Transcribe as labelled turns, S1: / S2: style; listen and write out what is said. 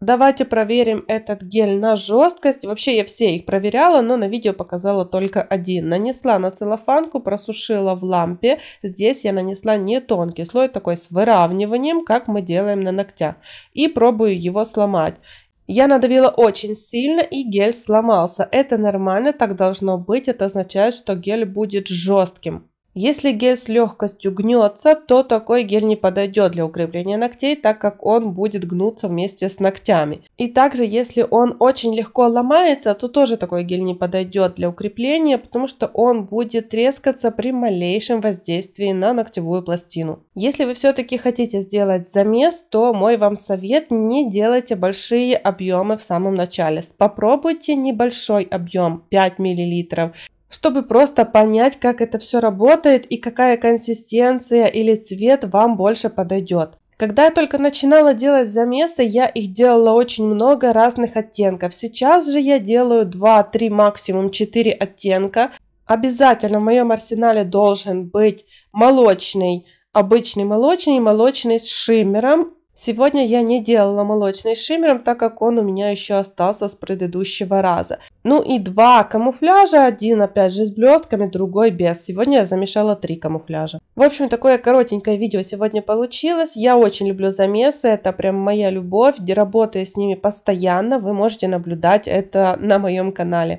S1: Давайте проверим этот гель на жесткость. Вообще я все их проверяла, но на видео показала только один. Нанесла на целлофанку, просушила в лампе. Здесь я нанесла не тонкий слой, такой с выравниванием, как мы делаем на ногтях. И пробую его сломать. Я надавила очень сильно и гель сломался. Это нормально, так должно быть. Это означает, что гель будет жестким. Если гель с легкостью гнется, то такой гель не подойдет для укрепления ногтей, так как он будет гнуться вместе с ногтями. И также, если он очень легко ломается, то тоже такой гель не подойдет для укрепления, потому что он будет трескаться при малейшем воздействии на ногтевую пластину. Если вы все-таки хотите сделать замес, то мой вам совет не делайте большие объемы в самом начале. Попробуйте небольшой объем 5 мл чтобы просто понять, как это все работает и какая консистенция или цвет вам больше подойдет. Когда я только начинала делать замесы, я их делала очень много разных оттенков. Сейчас же я делаю 2-3, максимум 4 оттенка. Обязательно в моем арсенале должен быть молочный, обычный молочный, молочный с шиммером Сегодня я не делала молочный шиммером, так как он у меня еще остался с предыдущего раза. Ну и два камуфляжа, один опять же с блестками, другой без. Сегодня я замешала три камуфляжа. В общем, такое коротенькое видео сегодня получилось. Я очень люблю замесы, это прям моя любовь, работаю с ними постоянно, вы можете наблюдать это на моем канале.